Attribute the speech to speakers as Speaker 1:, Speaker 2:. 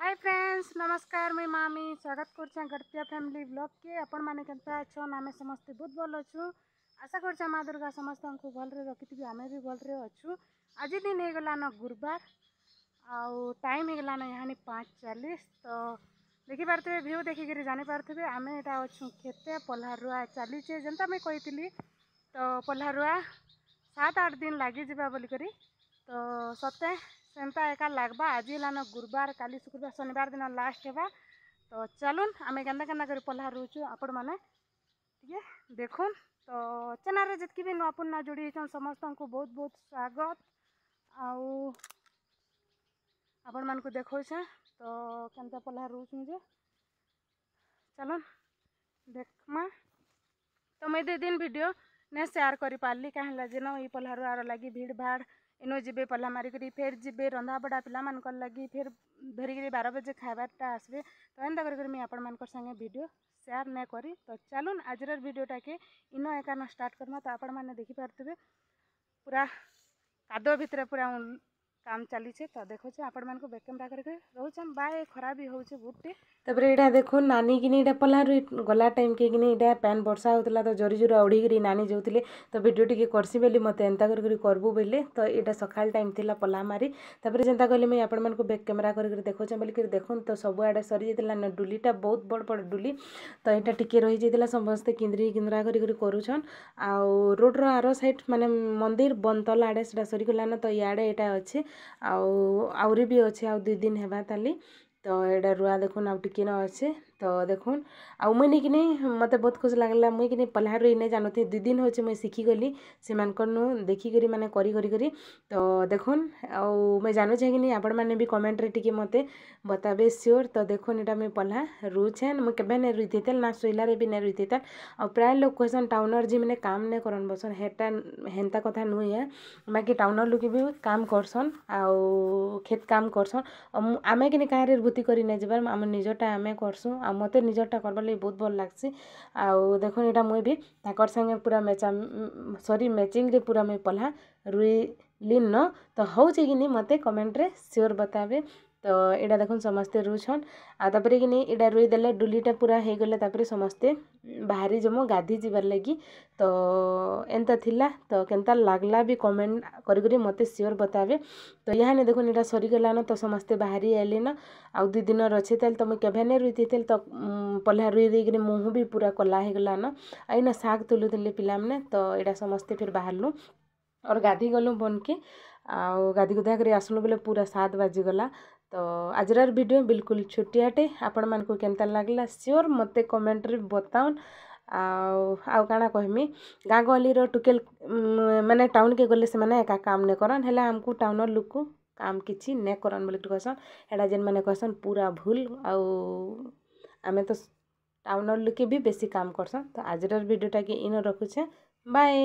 Speaker 1: hi friends नमस्कार मुई मामी स्वागत कर फैमिली ब्लॉग के आपण माने केनता अछो आमे समस्ते बहुत भल अछु आशा कर माँ दुर्गा समस्त भल रे रखिथि आमे भी भल रे अछु आज दिन हो न गुरुवार आउ टाइम हो न यहाँ पाँच चालीस तो देखि पार्थे भ्यू देखिक जानपारे आम यहाँ अच्छु खेते पल्हा रुआ चलीचे जेनता मुई कही तो पल्हारुआ सात आठ दिन लगे जा बोलिक तो सत्य ସେନ୍ତା ଏକା ଲାଗ୍ବା ଆଜି ହେଲାନ ଗୁରୁବାର କାଲି ଶୁକ୍ରବାର ଶନିବାର ଦିନ ଲାଷ୍ଟ ହେବା ତ ଚାଲୁନ୍ ଆମେ କେନ୍ତା କେନ୍ତା କରି ପଲ୍ହା ରହୁଛୁ ଆପଣମାନେ ଟିକେ ଦେଖୁନ୍ ତ ଚ୍ୟାନେଲ୍ରେ ଯେତ୍କି ବି ନୂଆ ପୁରୁଣା ଯୋଡ଼ି ହେଇଛନ୍ ସମସ୍ତଙ୍କୁ ବହୁତ ବହୁତ ସ୍ୱାଗତ ଆଉ ଆପଣମାନଙ୍କୁ ଦେଖଉଛେଁ ତ କେନ୍ତା ପଲ୍ହା ରହୁଛୁଁ ଯେ ଚାଲୁନ୍ ଦେଖ୍ମା ତ ମୁଇଁ ଦୁଇ ଦିନ ଭିଡ଼ିଓ ନେ ସେୟାର କରିପାରିଲି କାହିଁଲା ଯେନ ଇ ପଲ୍ହାରୁ ଆର ଲାଗି ଭିଡ଼ ଭାଡ଼ ଇନ ଯିବେ ପହ୍ଲା ମାରିକରି ଫେର୍ ଯିବେ ରନ୍ଧାବଢ଼ା ପିଲାମାନଙ୍କର୍ ଲାଗି ଫେର୍ ଧରିକିରି ବାର ବଜେ ଖାଇବାର୍ଟା ଆସ୍ବେ ତ ଏନ୍ତା କରିକରି ମୁଇଁ ଆପଣମାନଙ୍କର୍ ସାଙ୍ଗେ ଭିଡ଼ିଓ ସେୟାର୍ ନାଇଁ କରି ତ ଚାଲୁନ୍ ଆଜିରର୍ ଭିଡ଼ିଓଟାକେ ଇନ ଏକାନ ଷ୍ଟାର୍ଟ୍ କର୍ମା ତ ଆପଣମାନେ ଦେଖିପାରୁଥିବେ ପୁରା କାଦୁଅ ଭିତ୍ରେ ପୁରା কাম চালিছে তো দেখুছে আপনার বেকম পাখে রয়েছে বা এ খরা বি হচ্ছে বুটটি
Speaker 2: তাপরে এটা দেখুন নানি কিনি এটা পলারু গলা টাইম কে কিনি এটা প্যান বর্ষা হোলা তো জরি জোর অড়িকি নানি যাওলে তো ভিডিও টিকি করছি বলে মতো এন্তা করি করবু বলে তো এটা সকাল টাইম লা পলা মারি তাপরে যেটা কলে মুই আপনার বেক ক্যামেরা করি দেখুছে বলিকি দেখুন তো সবুআডে সরি যাই ডুলিটা বহুত বড় বড় ডুলি তো এটা টিকি রয়ে যাই সমস্তে কিন্দ্রি কিন্দ্রা করি করুছন আও রোডর আর সাইড মানে মন্দির বনতলা আড়ে সেটা সরিগলান তো ইয়াড়ে এটা অছে ଆଉ ଆହୁରି ବି ଅଛେ ଆଉ ଦୁଇ ଦିନ ହେବା ତାଲି ତ ଏଇଟା ରୁଆ ଦେଖୁନ୍ ଆଉ ଟିକେନ ଅଛେ ତ ଦେଖୁନ୍ ଆଉ ମୁଇଁ ନେଇକିନି ମୋତେ ବହୁତ ଖୁସି ଲାଗ୍ଲା ମୁଇଁ କିନି ପଲ୍ହାରୁ ଏଇ ନାଇଁ ଜାନୁଥି ଦୁଇ ଦିନ ହଉଛେ ମୁଇଁ ଶିଖିଗଲି ସେମାନଙ୍କର୍ନୁ ଦେଖିକରି ମାନେ କରି କରି କରି ତ ଦେଖୁନ୍ ଆଉ ମୁଇଁ ଜାନୁଛେଁ କିନି ଆପଣମାନେ ବି କମେଣ୍ଟରେ ଟିକେ ମୋତେ ବତାବେ ସିଓର୍ ତ ଦେଖୁନ୍ ଇଟା ମୁଇଁ ପଲ୍ହା ରୁଛେନ୍ ମୁଇଁ କେବେ ନାଇଁ ରୁଇଥିତେଲ୍ ନା ଶୋଇଲାରେ ବି ନାଇଁ ରୁଇଥିତେଲ୍ ଆଉ ପ୍ରାୟ ଲୋକ୍ କହେସନ୍ ଟାଉନର୍ ଯିମାନେ କାମ୍ ନାଇଁ କରନ୍ ବସନ୍ ହେଟା ହେନ୍ତା କଥା ନୁହେଁ ଏ ବାକି ଟାଉନର୍ ଲୋକେ ବି କାମ୍ କରସନ୍ ଆଉ କ୍ଷେତ୍ କାମ୍ କରସନ୍ ଆମେ କିନି କାହାରି ବୃତ୍ତି କରି ନାଇଁ ଯିବାର୍ ଆମ ନିଜଟା ଆମେ କରସୁଁ ଆଉ ମୋତେ ନିଜର୍ଟା କର୍ବାର୍ ଲାଗି ବହୁତ୍ ଭଲ୍ ଲାଗ୍ସି ଆଉ ଦେଖୁନ୍ ଇଟା ମୁଇଁ ବି ତାଙ୍କର୍ ସାଙ୍ଗେ ପୁରା ମେଚା ସରି ମେଚିଂରେ ପୁରା ମୁଇଁ ପଲ୍ହା ରୁଇଲିନ ତ ହଉଛେ କି ନି ମୋତେ କମେଣ୍ଟ୍ରେ ସିଓର୍ ବତାବେ तो यहाँ देख समस्ते रुछन आपर कि नहीं यहाँ रोईदे डुलटा पूरा हो गले समस्ते बाहरी जम गाधी जबार लगी तो एंता थिला तो केंता लग्ला भी कमेंट करी सियोर बतावे तो यहाँ नहीं देखो यहाँ सरीगलान तो समस्ते बाहरी आलिन आउ दु दिन अच्छे तो मुझे केवे नहीं रुई थी तो पल्ला रुई देकर मुँह भी पूरा कला हो गलान आईना शाग तुलूली पिलाने तो यहाँ समस्ते फिर बाहर और गाधी गलू बन के आ गाधी गुधा कर आसलू बोले पूरा सात बाजिगला ତ ଆଜିର ଭିଡ଼ିଓ ବିଲକୁଲ ଛୋଟିଆଟେ ଆପଣମାନଙ୍କୁ କେନ୍ତା ଲାଗିଲା ସିଓର ମୋତେ କମେଣ୍ଟରେ ବତାଉନ୍ ଆଉ ଆଉ କାଣା କହିମି ଗାଁ ଗହଲିର ଟୁକେଲ୍ ମାନେ ଟାଉନ୍କେ ଗଲେ ସେମାନେ ଏକା କାମ୍ ନାଇଁ କରନ୍ ହେଲେ ଆମକୁ ଟାଉନ୍ର ଲୋକକୁ କାମ୍ କିଛି ନାଇଁ କରନ୍ ବୋଲିକରି କହେସନ୍ ହେଟା ଯେନ୍ମାନେ କହେସନ୍ ପୁରା ଭୁଲ୍ ଆଉ ଆମେ ତ ଟାଉନ୍ର ଲୋକେ ବି ବେଶୀ କାମ୍ କରସନ୍ ତ ଆଜିର ଭିଡ଼ିଓଟାକେ ଇନ ରଖୁଛେଁ ବାଏ